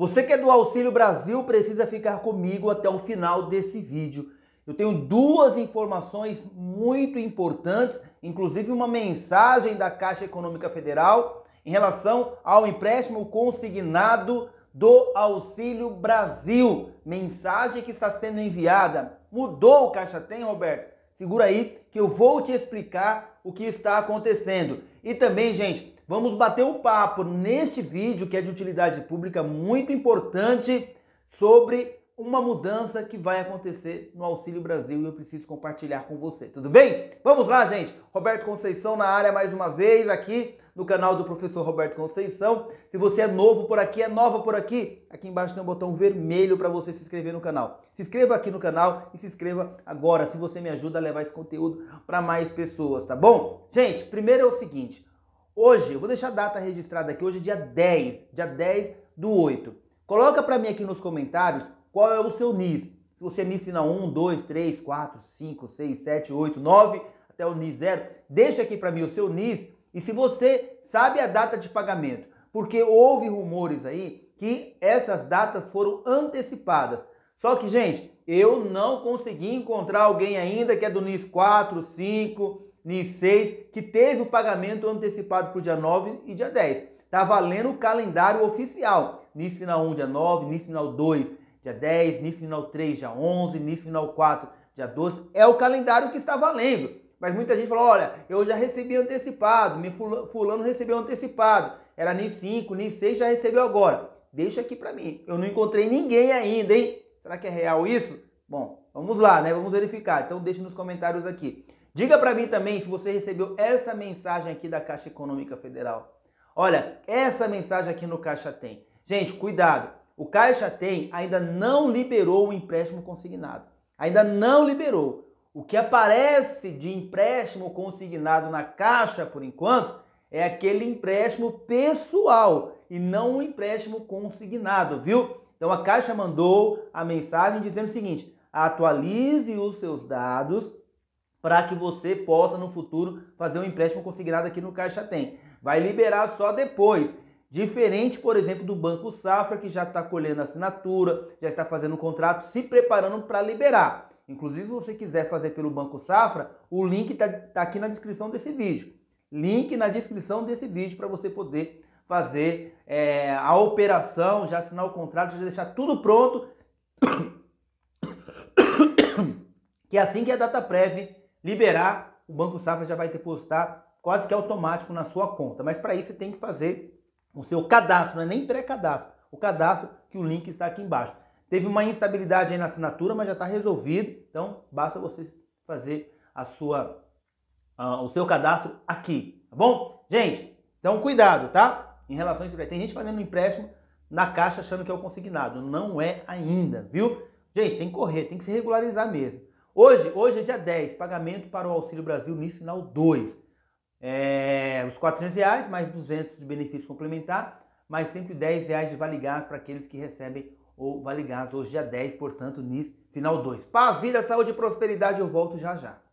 Você que é do Auxílio Brasil precisa ficar comigo até o final desse vídeo. Eu tenho duas informações muito importantes, inclusive uma mensagem da Caixa Econômica Federal em relação ao empréstimo consignado do Auxílio Brasil. Mensagem que está sendo enviada. Mudou o Caixa Tem, Roberto? Segura aí que eu vou te explicar o que está acontecendo. E também, gente, Vamos bater um papo neste vídeo que é de utilidade pública muito importante sobre uma mudança que vai acontecer no Auxílio Brasil e eu preciso compartilhar com você. Tudo bem? Vamos lá, gente. Roberto Conceição na área mais uma vez aqui no canal do professor Roberto Conceição. Se você é novo por aqui, é nova por aqui, aqui embaixo tem um botão vermelho para você se inscrever no canal. Se inscreva aqui no canal e se inscreva agora, se você me ajuda a levar esse conteúdo para mais pessoas, tá bom? Gente, primeiro é o seguinte, Hoje, eu vou deixar a data registrada aqui, hoje é dia 10, dia 10 do 8. Coloca para mim aqui nos comentários qual é o seu NIS. Se você é NIS final 1, 2, 3, 4, 5, 6, 7, 8, 9, até o NIS 0. Deixa aqui para mim o seu NIS e se você sabe a data de pagamento. Porque houve rumores aí que essas datas foram antecipadas. Só que, gente, eu não consegui encontrar alguém ainda que é do NIS 4, 5, NIS 6, que teve o pagamento antecipado para o dia 9 e dia 10. Está valendo o calendário oficial. NIS final 1, dia 9, NIS final 2, dia 10, NIS final 3, dia 11, NIS final 4, dia 12. É o calendário que está valendo. Mas muita gente falou, olha, eu já recebi antecipado, me fulano recebeu antecipado. Era NIS 5, NIS 6, já recebeu agora. Deixa aqui para mim. Eu não encontrei ninguém ainda, hein? Será que é real isso? Bom, vamos lá, né? Vamos verificar. Então deixa nos comentários aqui. Diga para mim também se você recebeu essa mensagem aqui da Caixa Econômica Federal. Olha, essa mensagem aqui no Caixa Tem. Gente, cuidado. O Caixa Tem ainda não liberou o empréstimo consignado. Ainda não liberou. O que aparece de empréstimo consignado na Caixa, por enquanto, é aquele empréstimo pessoal e não um empréstimo consignado, viu? Então a Caixa mandou a mensagem dizendo o seguinte: atualize os seus dados para que você possa no futuro fazer um empréstimo consignado aqui no Caixa Tem. Vai liberar só depois. Diferente, por exemplo, do Banco Safra, que já está colhendo assinatura, já está fazendo o um contrato, se preparando para liberar. Inclusive, se você quiser fazer pelo Banco Safra, o link está tá aqui na descrição desse vídeo. Link na descrição desse vídeo para você poder fazer é, a operação, já assinar o contrato, já deixar tudo pronto. que é assim que é a data prévia liberar, o Banco Safra já vai depositar quase que automático na sua conta. Mas para isso você tem que fazer o seu cadastro, não é nem pré-cadastro, o cadastro que o link está aqui embaixo. Teve uma instabilidade aí na assinatura, mas já está resolvido, então basta você fazer a sua, uh, o seu cadastro aqui, tá bom? Gente, então cuidado, tá? Em relação a isso, tem gente fazendo um empréstimo na caixa achando que é o consignado, não é ainda, viu? Gente, tem que correr, tem que se regularizar mesmo. Hoje, hoje é dia 10, pagamento para o Auxílio Brasil NIS Final 2. É, os 400 reais, mais 200 de benefício complementar, mais 110 reais de Vale Gás para aqueles que recebem o Vale Gás hoje é dia 10, portanto, NIS Final 2. Paz, vida, saúde e prosperidade, eu volto já já.